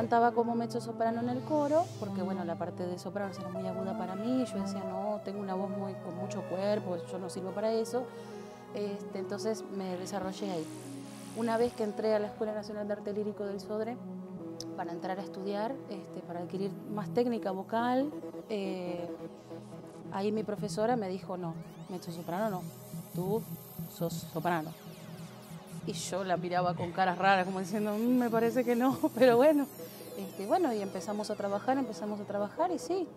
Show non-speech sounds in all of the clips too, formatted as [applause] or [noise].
cantaba como mezzo soprano en el coro, porque bueno, la parte de soprano era muy aguda para mí, yo decía, no, tengo una voz muy, con mucho cuerpo, yo no sirvo para eso. Este, entonces me desarrollé ahí. Una vez que entré a la Escuela Nacional de Arte Lírico del Sodre, para entrar a estudiar, este, para adquirir más técnica vocal, eh, ahí mi profesora me dijo, no, mezzo soprano no, tú sos soprano. Y yo la miraba con caras raras, como diciendo, mm, me parece que no, [laughs] pero bueno, y este, bueno, y empezamos a trabajar, empezamos a trabajar y sí.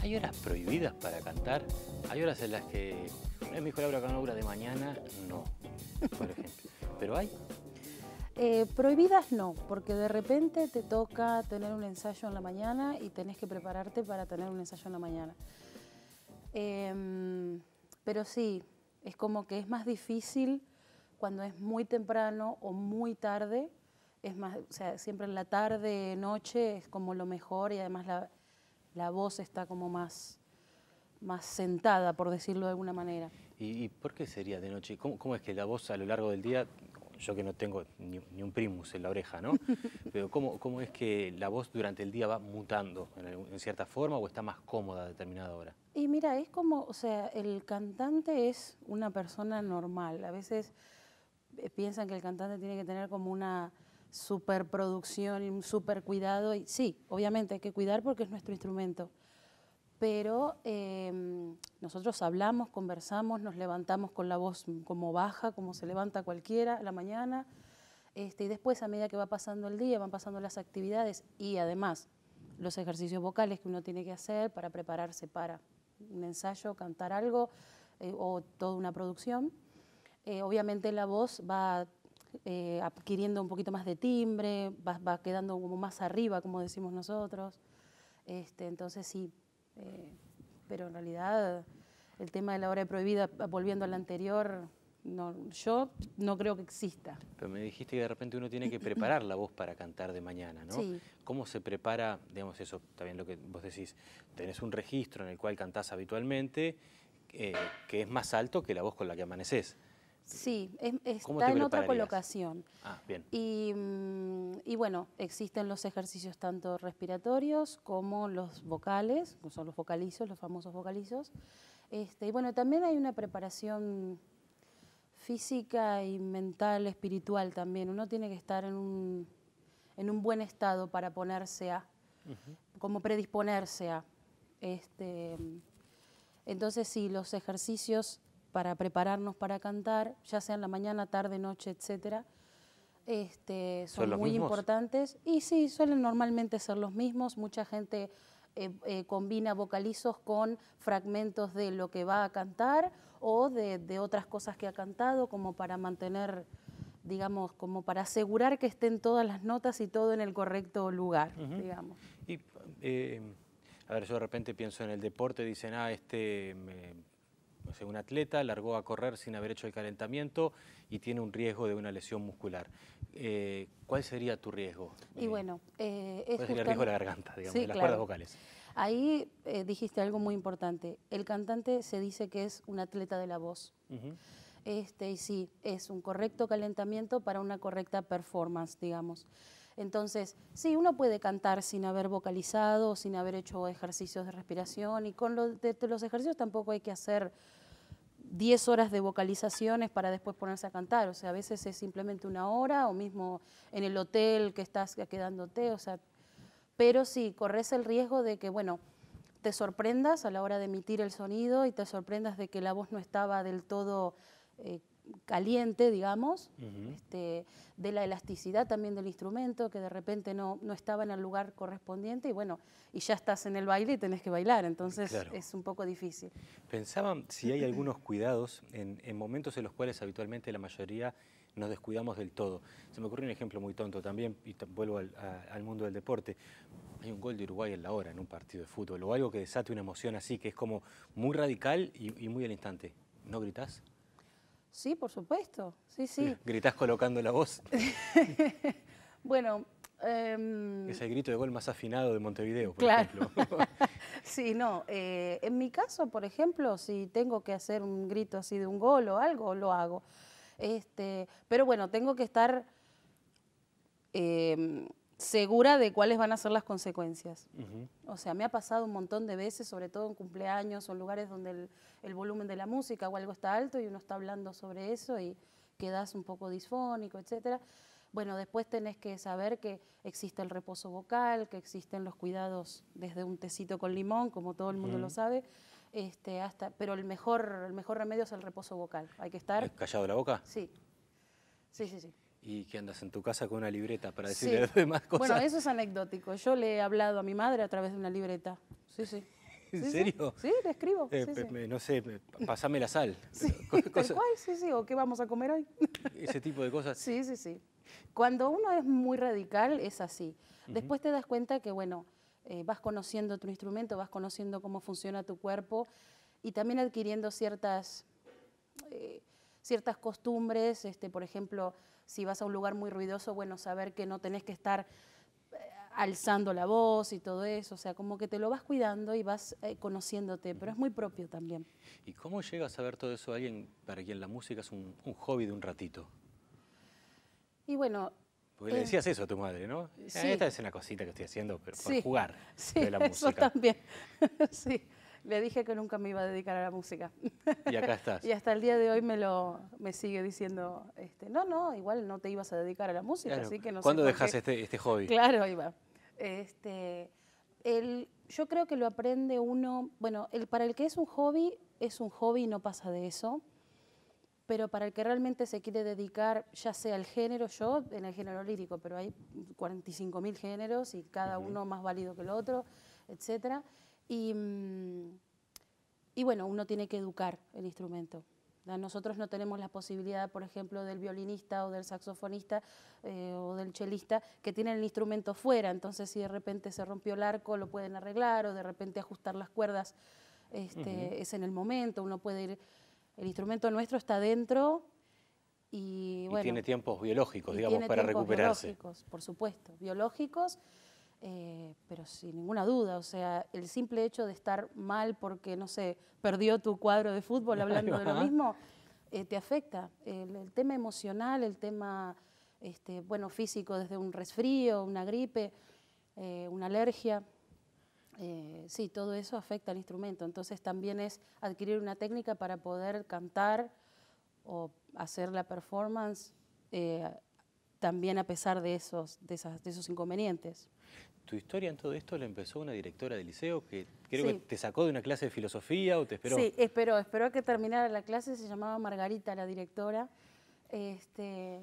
Hay horas prohibidas para cantar, hay horas en las que es mejor hablar con obra de mañana, no, por ejemplo. Pero hay eh, prohibidas no, porque de repente te toca tener un ensayo en la mañana y tenés que prepararte para tener un ensayo en la mañana. Em, pero sí, es como que es más difícil cuando es muy temprano o muy tarde. Es más, o sea, siempre en la tarde, noche es como lo mejor y además la, voz está como más, más sentada, por decirlo de alguna manera. ¿Y, por qué sería de noche? ¿Cómo, es que la voz a lo largo del día yo que no tengo ni, un primus en la oreja, ¿no? [laughs] Pero ¿cómo, es que la voz durante el día va mutando en, cierta forma o está más cómoda a determinada hora? Y mira, es como, o sea, el cantante es una persona normal. A veces eh, piensan que el cantante tiene que tener como una superproducción y un super cuidado. Y sí, obviamente hay que cuidar porque es nuestro instrumento pero em, nosotros hablamos, conversamos, nos levantamos con la voz como baja, como se levanta cualquiera a la mañana, este, y después a medida que va pasando el día, van pasando las actividades y además los ejercicios vocales que uno tiene que hacer para prepararse para un ensayo, cantar algo eh, o toda una producción. Eh, obviamente la voz va eh, adquiriendo un poquito más de timbre, va, quedando como más arriba, como decimos nosotros. Este, entonces sí, pero en realidad el tema de la hora prohibida, volviendo a la anterior, no, yo no creo que exista. Pero me dijiste que de repente uno tiene que preparar la voz para cantar de mañana, ¿no? ¿Cómo se prepara, digamos eso, también lo que vos decís, tenés un registro en el cual cantás habitualmente eh, que es más alto que la voz con la que amaneces? Sí, es, está en otra colocación. Ah, bien. Mm, y, bueno, existen los ejercicios tanto respiratorios como los vocales, son los vocalizos, los famosos vocalizos. Este, y bueno, también hay una preparación física y mental, espiritual también. Uno tiene que estar en un, en un buen estado para ponerse a, como predisponerse a. Este, mm. entonces sí, los ejercicios para prepararnos para cantar, ya sea en la mañana, tarde, noche, etcétera, este, son, muy importantes. Y sí, suelen normalmente ser los mismos. Mucha gente eh, eh, combina vocalizos con fragmentos de lo que va a cantar o de, otras cosas que ha cantado, como para mantener, digamos, como para asegurar que estén todas las notas y todo en el correcto lugar, digamos. Y, eh, a ver, yo de repente pienso en el deporte, dicen, ah, este un atleta largó a correr sin haber hecho el calentamiento y tiene un riesgo de una lesión muscular. Eh, ¿Cuál sería tu riesgo? Y bueno, eh, es el riesgo de la garganta, digamos, de las cuerdas vocales? Ahí eh, dijiste algo muy importante. El cantante se dice que es un atleta de la voz. este, y sí, es un correcto calentamiento para una correcta performance, digamos. Entonces, sí, uno puede cantar sin haber vocalizado, sin haber hecho ejercicios de respiración y con los, ejercicios tampoco hay que hacer 10 horas de vocalizaciones para después ponerse a cantar, o sea, a veces es simplemente una hora o mismo en el hotel que estás quedándote, o sea, pero sí, corres el riesgo de que, bueno, te sorprendas a la hora de emitir el sonido y te sorprendas de que la voz no estaba del todo eh, caliente, digamos, este, de la elasticidad también del instrumento, que de repente no, estaba en el lugar correspondiente y bueno, y ya estás en el baile y tenés que bailar, entonces es un poco difícil. Pensaban si hay [laughs] algunos cuidados en, momentos en los cuales habitualmente la mayoría nos descuidamos del todo. Se me ocurrió un ejemplo muy tonto también, y vuelvo al, mundo del deporte hay un gol de Uruguay en la hora en un partido de fútbol o algo que desate una emoción así, que es como muy radical y, muy al instante. ¿No gritas? Sí, por supuesto. Sí, sí. [laughs] Gritás colocando la voz. [laughs] bueno. Em, es el grito de gol más afinado de Montevideo, por claro. ejemplo. [laughs] sí, no. Eh, en mi caso, por ejemplo, si tengo que hacer un grito así de un gol o algo, lo hago. Este, pero bueno, tengo que estar em, segura de cuáles van a ser las consecuencias. O sea, me ha pasado un montón de veces, sobre todo en cumpleaños o en lugares donde el, volumen de la música o algo está alto y uno está hablando sobre eso y quedas un poco disfónico, etcétera. Bueno, después tenés que saber que existe el reposo vocal, que existen los cuidados desde un tecito con limón, como todo el mundo lo sabe, este, hasta, pero el mejor, el mejor remedio es el reposo vocal. Hay que estar... ¿Callado la boca? Sí. Sí, sí, sí. ¿Y que andas en tu casa con una libreta para decirle demás cosas? Bueno, eso es anecdótico. Yo le he hablado a mi madre a través de una libreta. Sí, sí. [laughs] ¿En serio? Sí. le escribo. Eh, no sé, pasame la sal. [laughs] Sí, sí, sí. ¿O qué vamos a comer hoy? [laughs] Ese tipo de cosas. Sí, sí, sí. Cuando uno es muy radical, es así. Después te das cuenta que, bueno, eh, vas conociendo tu instrumento, vas conociendo cómo funciona tu cuerpo y también adquiriendo ciertas, eh, ciertas costumbres. Este, por ejemplo, si vas a un lugar muy ruidoso, bueno, saber que no tenés que estar eh, alzando la voz y todo eso, o sea, como que te lo vas cuidando y vas eh, conociéndote, pero es muy propio también. ¿Y cómo llegas a saber todo eso a alguien para quien la música es un, hobby de un ratito? Y bueno... Porque le eh, decías eso a tu madre, ¿no? Sí. Esta es una cosita que estoy haciendo pero para jugar [laughs] de la música. Eso también, [laughs] sí le dije que nunca me iba a dedicar a la música. Y acá [laughs] estás. y hasta el día de hoy me lo me sigue diciendo, este, no, no, igual no te ibas a dedicar a la música, así que no ¿Cuándo dejas este, este hobby? Claro, iba. Este, yo creo que lo aprende uno, bueno, el, para el que es un hobby, es un hobby y no pasa de eso, pero para el que realmente se quiere dedicar, ya sea al género, yo en el género lírico, pero hay 45.000 géneros y cada uno más válido que el otro, etcétera Mm, y, bueno, uno tiene que educar el instrumento. Nosotros no tenemos la posibilidad, por ejemplo, del violinista o del saxofonista eh, o del chelista que tienen el instrumento fuera, entonces si de repente se rompió el arco lo pueden arreglar o de repente ajustar las cuerdas este, es en el momento, uno puede ir, el instrumento nuestro está dentro y tiene tiempos biológicos, digamos, tiene para tiempos recuperarse. Biológicos, por supuesto, biológicos eh, pero sin ninguna duda, o sea, el simple hecho de estar mal porque, no sé, perdió tu cuadro de fútbol hablando de lo mismo, eh, te afecta. El, tema emocional, el tema, este, bueno, físico, desde un resfrío, una gripe, eh, una alergia, sí, todo eso afecta al instrumento. Entonces también es adquirir una técnica para poder cantar o hacer la performance también a pesar de esos, de esos inconvenientes tu historia en todo esto la empezó una directora del liceo que creo que te sacó de una clase de filosofía o te esperó. Sí, esperó, esperó a que terminara la clase, se llamaba Margarita la directora. Este,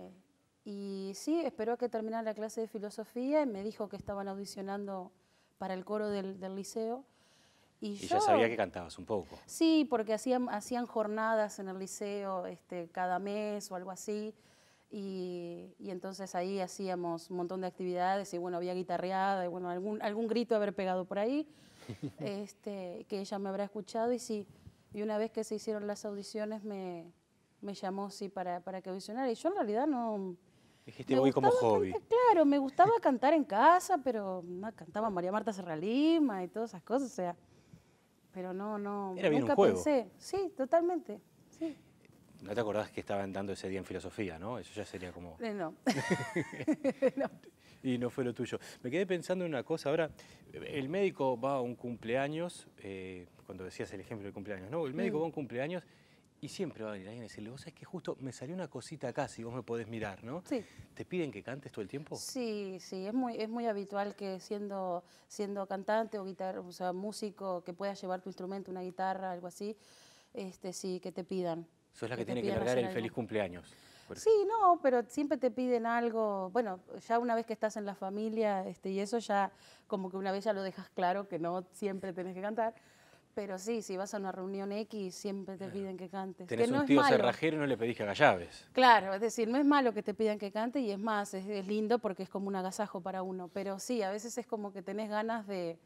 y sí, esperó a que terminara la clase de filosofía y me dijo que estaban audicionando para el coro del, del liceo. Y, ya sabía que cantabas un poco. Sí, porque hacían, hacían jornadas en el liceo este, cada mes o algo así. Y, entonces ahí hacíamos un montón de actividades y bueno, había guitarreada y bueno, algún, algún grito haber pegado por ahí, [laughs] este, que ella me habrá escuchado y sí, y una vez que se hicieron las audiciones me, me llamó sí para, para que audicionara y yo en realidad no... me como hobby. claro, me gustaba cantar en casa, pero no, cantaba María Marta Serralima y todas esas cosas, o sea, pero no, no, nunca pensé, sí, totalmente. No te acordás que estaban dando ese día en filosofía, ¿no? Eso ya sería como... Eh, [laughs] no. Y no fue lo tuyo. Me quedé pensando en una cosa. Ahora, el médico va a un cumpleaños, eh, cuando decías el ejemplo del cumpleaños, ¿no? El médico mm. va a un cumpleaños y siempre va a venir alguien a decirle, vos sabés que justo me salió una cosita acá, si vos me podés mirar, ¿no? Sí. ¿Te piden que cantes todo el tiempo? Sí, sí, es muy, es muy habitual que siendo, siendo cantante o, o sea, músico, que puedas llevar tu instrumento, una guitarra, algo así, este, sí, que te pidan. Sos la que, tiene que cargar el feliz cumpleaños. Sí, no, pero siempre te piden algo. Bueno, ya una vez que estás en la familia este, y eso ya como que una vez ya lo dejas claro que no siempre tenés que cantar. Pero sí, si vas a una reunión X, siempre te piden que cantes. un tío cerrajero y no le pedís que haga llaves. Claro, es decir, no es malo que te pidan que cante y es más, es lindo porque es como un agasajo para uno. Pero sí, a veces es como que tenés ganas de,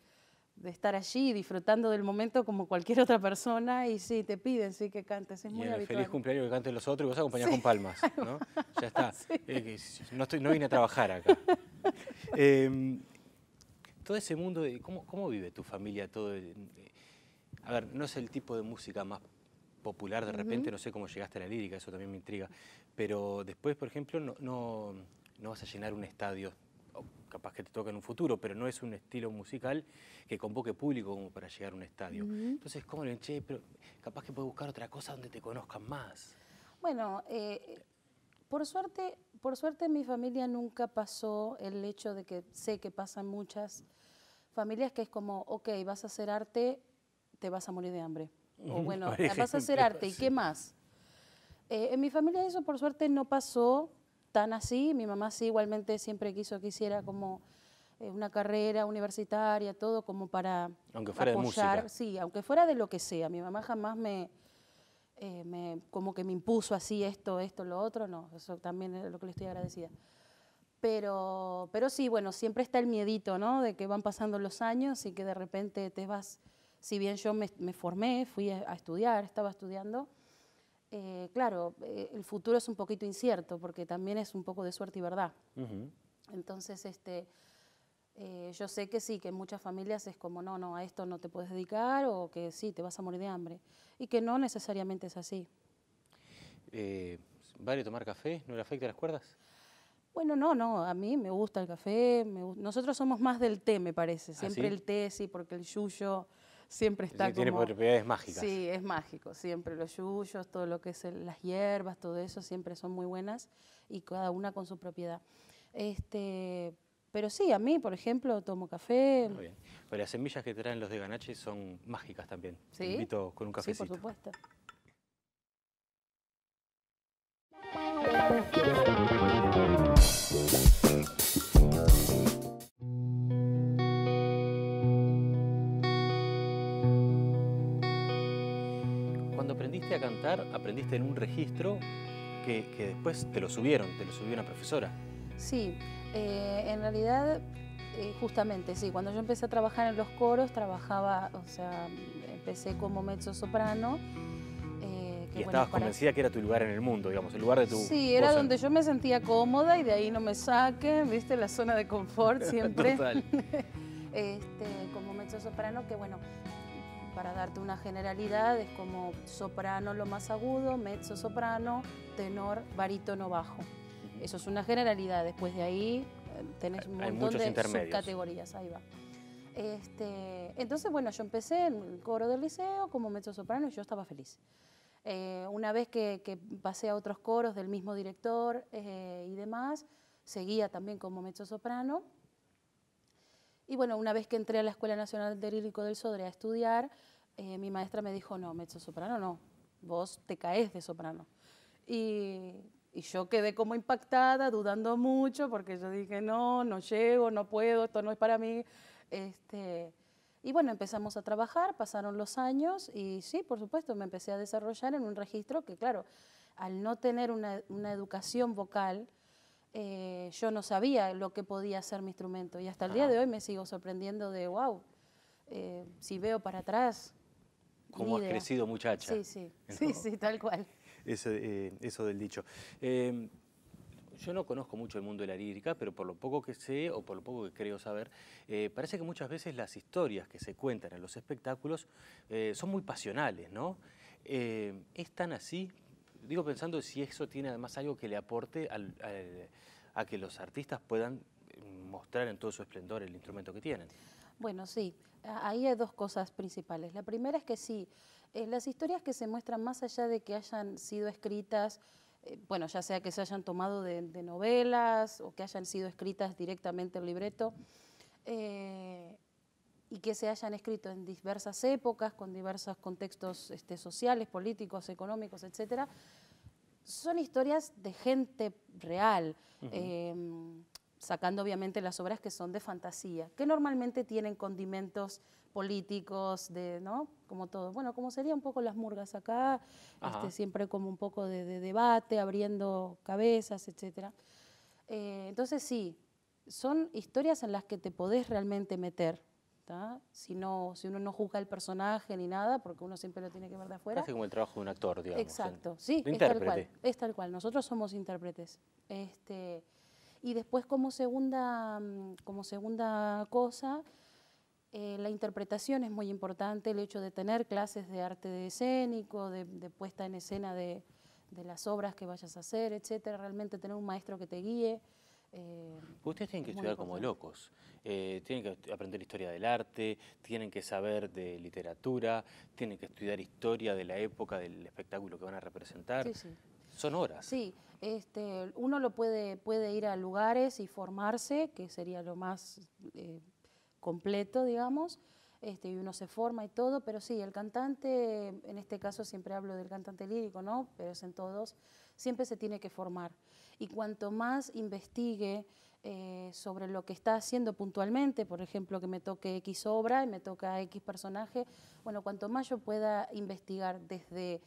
de estar allí disfrutando del momento como cualquier otra persona y sí, te piden sí que cantes, es Feliz cumpleaños que canten los otros y vos acompañás con palmas, [laughs] ¿no? ya está, [laughs] eh, no, estoy, no vine a trabajar acá. [laughs] Em, todo ese mundo, de, ¿cómo, vive tu familia todo? Eh, a ver, no es el tipo de música más popular de repente, no sé cómo llegaste a la lírica, eso también me intriga, pero después, por ejemplo, no, no vas a llenar un estadio capaz que te toca en un futuro, pero no es un estilo musical que convoque público como para llegar a un estadio. Entonces, ¿cómo le che, pero capaz que puedes buscar otra cosa donde te conozcan más? Bueno, eh, por suerte, por suerte en mi familia nunca pasó el hecho de que sé que pasan muchas familias que es como, ok, vas a hacer arte, te vas a morir de hambre. O bueno, [laughs] vas a hacer arte, ¿y qué más? Eh, en mi familia eso por suerte no pasó, tan así. Mi mamá sí igualmente siempre quiso que hiciera como eh, una carrera universitaria, todo como para aunque fuera De música. Sí, aunque fuera de lo que sea. Mi mamá jamás me, eh, me, como que me impuso así esto, esto, lo otro. No, eso también es lo que le estoy agradecida. Pero, pero sí, bueno, siempre está el miedito, ¿no? De que van pasando los años y que de repente te vas... Si bien yo me, formé, fui a estudiar, estaba estudiando, eh, claro, eh, el futuro es un poquito incierto porque también es un poco de suerte y verdad. Entonces, este, eh, yo sé que sí, que en muchas familias es como, no, no, a esto no te puedes dedicar o que sí, te vas a morir de hambre. Y que no necesariamente es así. ¿Vale tomar café? ¿No le afecta las cuerdas? Bueno, no, no, a mí me gusta el café, nosotros somos más del té, me parece, ¿Ah, siempre el té, sí, porque el yuyo siempre está Tiene propiedades mágicas. Sí, es mágico, siempre los yuyos, todo lo que es las hierbas, todo eso, siempre son muy buenas y cada una con su propiedad. Este, pero sí, a mí, por ejemplo, tomo café. Muy bien. Pero pues las semillas que traen los de Ganache son mágicas también. Sí. Te invito con un cafecito. Sí, por supuesto. aprendiste en un registro que, después te lo subieron, te lo subió una profesora. Sí, eh, en realidad, eh, justamente, sí, cuando yo empecé a trabajar en los coros, trabajaba, o sea, empecé como mezzo-soprano. Eh, y estabas convencida que era tu lugar en el mundo, digamos, el lugar de tu... Sí, era donde yo me sentía cómoda y de ahí no me saqué, viste, la zona de confort [laughs] siempre. Total. [laughs] este, como mezzo-soprano, que bueno, para darte una generalidad, es como soprano lo más agudo, mezzo soprano, tenor, barítono bajo. Eso es una generalidad. Después de ahí eh, tenés un montón de subcategorías. Ahí va. Este, entonces, bueno, yo empecé en el coro del liceo como mezzo soprano y yo estaba feliz. Eh, una vez que, pasé a otros coros del mismo director eh, y demás, seguía también como mezzo soprano y bueno, una vez que entré a la Escuela Nacional de Lírico del Sodre a estudiar, eh, mi maestra me dijo, no, me soprano, no, vos te caes de soprano. Y, yo quedé como impactada, dudando mucho, porque yo dije, no, no llego, no puedo, esto no es para mí. Este, y bueno, empezamos a trabajar, pasaron los años y sí, por supuesto, me empecé a desarrollar en un registro que, claro, al no tener una educación vocal, eh, yo no sabía lo que podía hacer mi instrumento y hasta el día de hoy me sigo sorprendiendo de, wow, eh, si veo para atrás... ¿Cómo has crecido muchacha? Sí, sí, [laughs] sí, sí, tal cual. Eso, eh, eso del dicho. Em, yo no conozco mucho el mundo de la lírica, pero por lo poco que sé o por lo poco que creo saber, parece que muchas veces las historias que se cuentan en los espectáculos son muy pasionales, ¿no? ¿Es tan así? digo pensando si eso tiene además algo que le aporte a que los artistas puedan eh, mostrar en todo su esplendor el instrumento que tienen. Bueno, sí, ahí hay dos cosas principales. La primera es que sí, eh, las historias que se muestran más allá de que hayan sido escritas, eh, bueno, ya sea que se hayan tomado de, novelas o que hayan sido escritas directamente el libreto, y que se hayan escrito en diversas épocas, con diversos contextos este, sociales, políticos, económicos, etcétera, son historias de gente real, em, sacando obviamente las obras que son de fantasía, que normalmente tienen condimentos políticos, de, ¿no? Como todo. Bueno, como sería un poco las murgas acá, este, siempre como un poco de, debate, abriendo cabezas, etcétera. Eh, entonces sí, son historias en las que te podés realmente meter, si, uno no juzga el personaje ni nada, porque uno siempre lo tiene que ver de afuera. es como el trabajo de un actor, digamos. Exacto, sí, es tal, cual, es cual. Nosotros somos intérpretes. Este, y después como segunda, mm, como segunda cosa, eh, la interpretación es muy importante, el hecho de tener clases de arte de escénico, de, puesta en escena de, de las obras que vayas a hacer, etcétera, realmente tener un maestro que te guíe, eh, Ustedes tienen que estudiar como locos, eh, tienen que aprender historia del arte, tienen que saber de literatura, tienen que estudiar historia de la época del espectáculo que van a representar. Sí, sí. Son horas. Sí, este, uno lo puede, puede ir a lugares y formarse, que sería lo más eh, completo, digamos, este, y uno se forma y todo, pero sí, el cantante, en este caso siempre hablo del cantante lírico, ¿no? Pero es en todos, siempre se tiene que formar y cuanto más investigue eh, sobre lo que está haciendo puntualmente, por ejemplo, que me toque X obra y me toca X personaje, bueno, cuanto más yo pueda investigar desde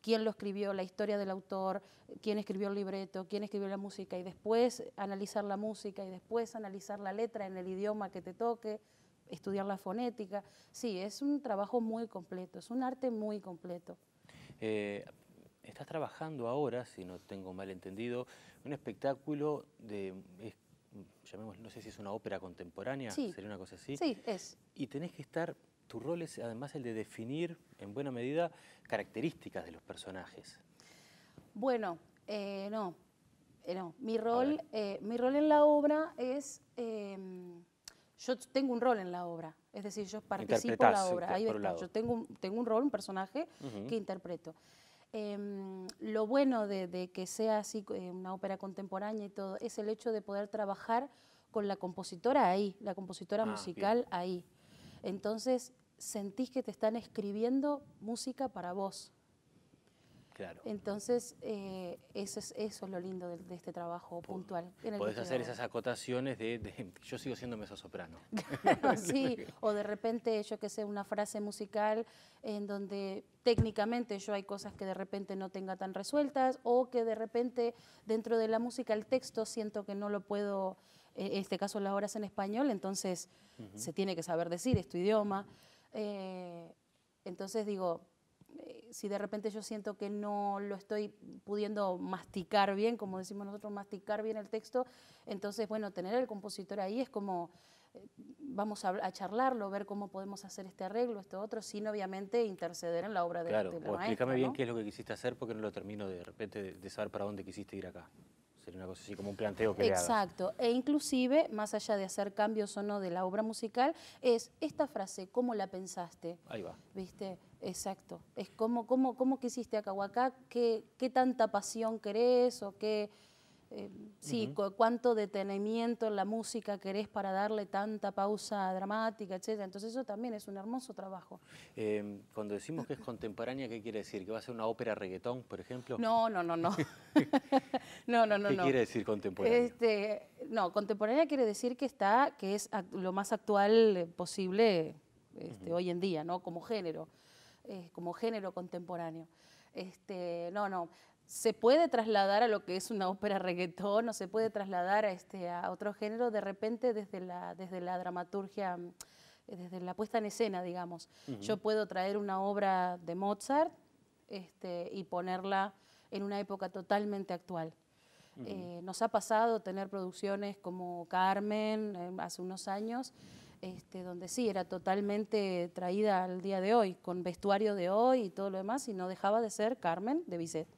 quién lo escribió, la historia del autor, quién escribió el libreto, quién escribió la música, y después analizar la música, y después analizar la letra en el idioma que te toque, estudiar la fonética. Sí, es un trabajo muy completo, es un arte muy completo. Eh, estás trabajando ahora, si no tengo mal entendido, un espectáculo de, llamemos, no sé si es una ópera contemporánea, sería una cosa así. Sí, es. Y tenés que estar, tu rol es además el de definir, en buena medida, características de los personajes. Bueno, eh, eh, no, Mi rol, eh, mi rol en la obra es, em, yo tengo un rol en la obra, es decir, yo participo en la obra. Ahí está. Yo tengo un, tengo un rol, un personaje que interpreto. Em, lo bueno de, que sea así eh, una ópera contemporánea y todo es el hecho de poder trabajar con la compositora ahí, la compositora ah, musical ahí. Entonces sentís que te están escribiendo música para vos. Entonces, eh, eso, es, lo lindo de, este trabajo puntual. Podés hacer esas acotaciones de, [laughs] yo sigo siendo mezzosoprano. soprano. [laughs] sí, o de repente, yo que sé, una frase musical en donde técnicamente yo hay cosas que de repente no tenga tan resueltas o que de repente dentro de la música el texto siento que no lo puedo, eh, en este caso las horas en español, entonces se tiene que saber decir, es idioma. Eh, entonces digo, eh, si de repente yo siento que no lo estoy pudiendo masticar bien, como decimos nosotros, masticar bien el texto, entonces, bueno, tener el compositor ahí es como, eh, vamos a, charlarlo, ver cómo podemos hacer este arreglo, esto otro, sin obviamente interceder en la obra de, claro, de explícame bien qué es lo que quisiste hacer, porque no lo termino de, repente de, saber para dónde quisiste ir acá. Sería una cosa así como un planteo que Exacto. E inclusive, más allá de hacer cambios o no de la obra musical, es esta frase, ¿cómo la pensaste? Ahí va. ¿Viste? Exacto. Es como, cómo, cómo quisiste Acahuacá, qué, qué tanta pasión querés o qué, eh, sí, cuánto detenimiento en la música querés para darle tanta pausa dramática, etcétera. Entonces eso también es un hermoso trabajo. Em, cuando decimos que es contemporánea, ¿qué quiere decir? ¿Que va a ser una ópera reggaetón, por ejemplo? No, no, no, no. [laughs] [laughs] no, no, no. ¿Qué quiere decir contemporánea? Este, no, contemporánea quiere decir que está, que es lo más actual eh, posible este, hoy en día, ¿no? Como género. Eh, como género contemporáneo. Este, no, no, se puede trasladar a lo que es una ópera reggaetón o se puede trasladar a, este, a otro género de repente desde la, dramaturgia, eh, desde la puesta en escena, digamos. Yo puedo traer una obra de Mozart este, y ponerla en una época totalmente actual. Eh, nos ha pasado tener producciones como Carmen hace unos años este, donde sí, era totalmente traída al día de hoy, con vestuario de hoy y todo lo demás, y no dejaba de ser Carmen de Bizet.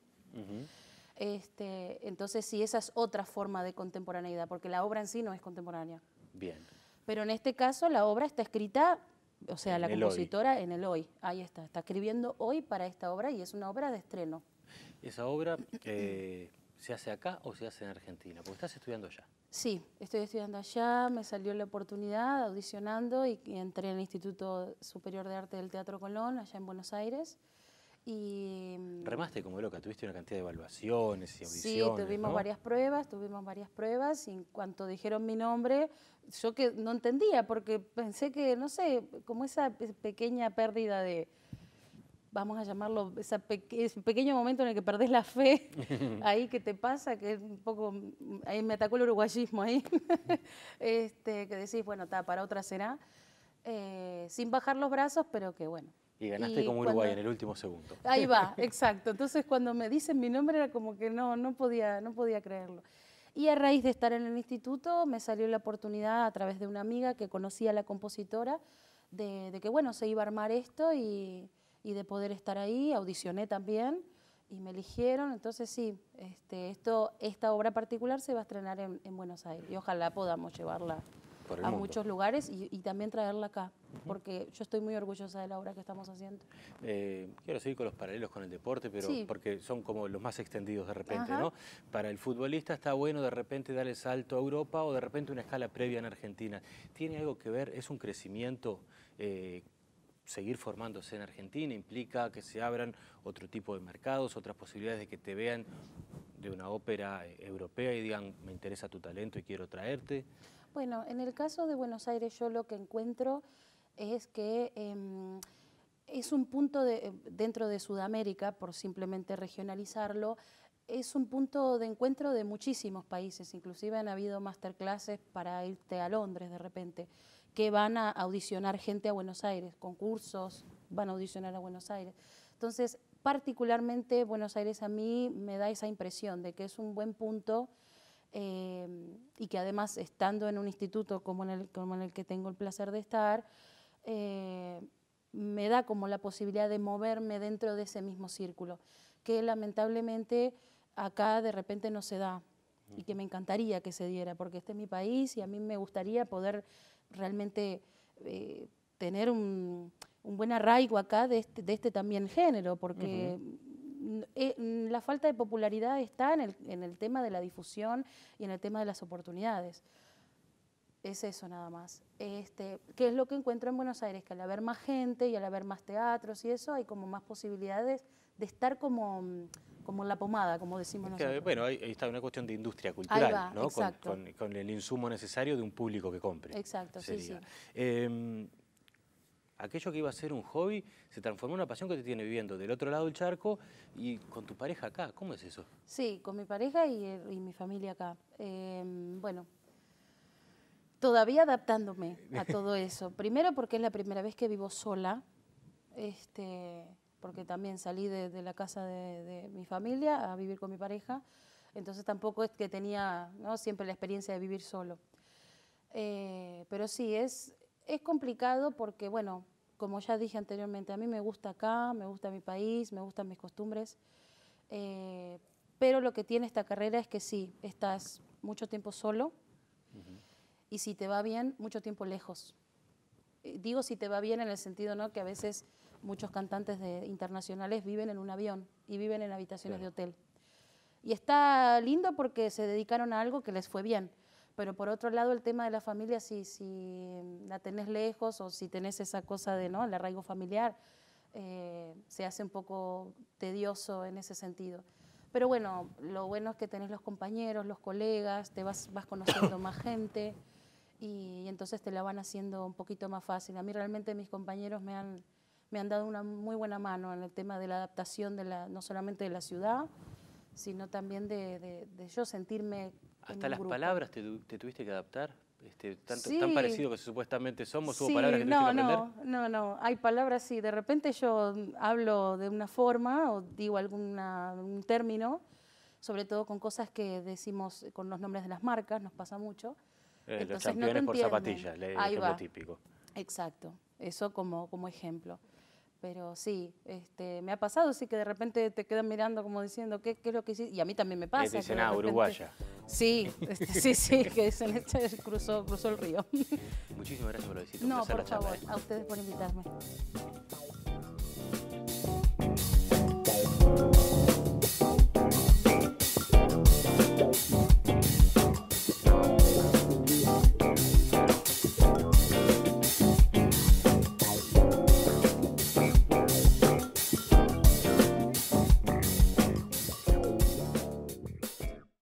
Este, entonces sí, esa es otra forma de contemporaneidad, porque la obra en sí no es contemporánea. Bien. Pero en este caso la obra está escrita, o sea, la compositora en el hoy, ahí está, está escribiendo hoy para esta obra y es una obra de estreno. ¿Esa obra eh, se hace acá o se hace en Argentina? Porque estás estudiando allá. Sí, estoy estudiando allá, me salió la oportunidad audicionando y, entré al Instituto Superior de Arte del Teatro Colón, allá en Buenos Aires. Y, mm, Remaste como loca, tuviste una cantidad de evaluaciones y audiciones. Sí, tuvimos varias pruebas, tuvimos varias pruebas y en cuanto dijeron mi nombre, yo que no entendía porque pensé que, no sé, como esa pequeña pérdida de, vamos a llamarlo, ese, pequeño momento en el que perdés la fe, [laughs] ahí que te pasa, que es un poco, ahí me atacó el uruguayismo ahí, [laughs] este, que decís, bueno, está para otra será, eh, sin bajar los brazos, pero que bueno. Y ganaste como Uruguay en el último segundo. Ahí va, [laughs] exacto. Entonces cuando me dicen mi nombre era como que no, no podía, no podía creerlo. Y a raíz de estar en el instituto me salió la oportunidad a través de una amiga que conocía a la compositora de, de que bueno, se iba a armar esto y, y de poder estar ahí, audicioné también y me eligieron, entonces sí, este, esto, esta obra particular se va a estrenar en, Buenos Aires y ojalá podamos llevarla a muchos lugares y, y, también traerla acá, porque yo estoy muy orgullosa de la obra que estamos haciendo. Eh, quiero seguir con los paralelos con el deporte, pero porque son como los más extendidos de repente, ¿no? Para el futbolista está bueno de repente darle salto a Europa o de repente una escala previa en Argentina. ¿Tiene algo que ver? ¿Es un crecimiento eh, seguir formándose en Argentina, implica que se abran otro tipo de mercados, otras posibilidades de que te vean de una ópera eh, europea y digan, me interesa tu talento y quiero traerte? Bueno, en el caso de Buenos Aires yo lo que encuentro es que em, es un punto em, dentro de Sudamérica, por simplemente regionalizarlo, es un punto de encuentro de muchísimos países, inclusive han habido masterclasses para irte a Londres de repente que van a audicionar gente a Buenos Aires, concursos van a audicionar a Buenos Aires. Entonces, particularmente Buenos Aires a mí me da esa impresión de que es un buen punto eh, y que además estando en un instituto como en el, que tengo el placer de estar, eh, me da como la posibilidad de moverme dentro de ese mismo círculo, que lamentablemente acá de repente no se da y que me encantaría que se diera, porque este es mi país y a mí me gustaría poder realmente eh, tener un, buen arraigo acá de este, este también género, porque eh, la falta de popularidad está en el, en el, tema de la difusión y en el tema de las oportunidades. Es eso nada más. Este, ¿Qué es lo que encuentro en Buenos Aires? Que al haber más gente y al haber más teatros y eso, hay como más posibilidades de estar como mm, como la pomada, como decimos nosotros. bueno, ahí, está una cuestión de industria cultural, ¿no? Con, con, el insumo necesario de un público que compre. Exacto, sí, sí. Em, aquello que iba a ser un hobby se transformó en una pasión que te tiene viviendo del otro lado del charco y con tu pareja acá. ¿Cómo es eso? Sí, con mi pareja y, mi familia acá. Em, bueno, todavía adaptándome a [laughs] todo eso. Primero porque es la primera vez que vivo sola. Este, porque también salí de, la casa de, mi familia a vivir con mi pareja, entonces tampoco es que tenía ¿no? siempre la experiencia de vivir solo. Eh, pero sí, es, es complicado porque, bueno, como ya dije anteriormente, a mí me gusta acá, me gusta mi país, me gustan mis costumbres, eh, pero lo que tiene esta carrera es que sí, estás mucho tiempo solo y si te va bien, mucho tiempo lejos. Eh, digo si te va bien en el sentido ¿no? que a veces muchos cantantes de, internacionales viven en un avión y viven en habitaciones de hotel. Y está lindo porque se dedicaron a algo que les fue bien. Pero por otro lado, el tema de la familia, si, si la tenés lejos o si tenés esa cosa de ¿no? el arraigo familiar, eh, se hace un poco tedioso en ese sentido. Pero bueno, lo bueno es que tenés los compañeros, los colegas, te vas, vas conociendo más gente y entonces te la van haciendo un poquito más fácil. A mí realmente mis compañeros me han, me han dado una muy buena mano en el tema de la adaptación de la, no solamente de la ciudad, sino también de, yo sentirme... Hasta las palabras te, tuviste que adaptar. Este, Tan parecido que supuestamente somos, hubo palabras que no, que No, no, no, hay palabras, sí. De repente yo hablo de una forma o digo alguna, un término, sobre todo con cosas que decimos con los nombres de las marcas, nos pasa mucho. Eh, los campeones por zapatillas, ejemplo típico. Exacto, eso como, como ejemplo pero sí, este, me ha pasado, sí que de repente te quedan mirando como diciendo, ¿qué, qué es lo que hiciste? Y a mí también me pasa. dicen, ah, uruguaya. Sí, este, sí, sí, que dicen, este cruzó, cruzó el río. Muchísimas gracias por lo No, por favor, eh. a ustedes por invitarme.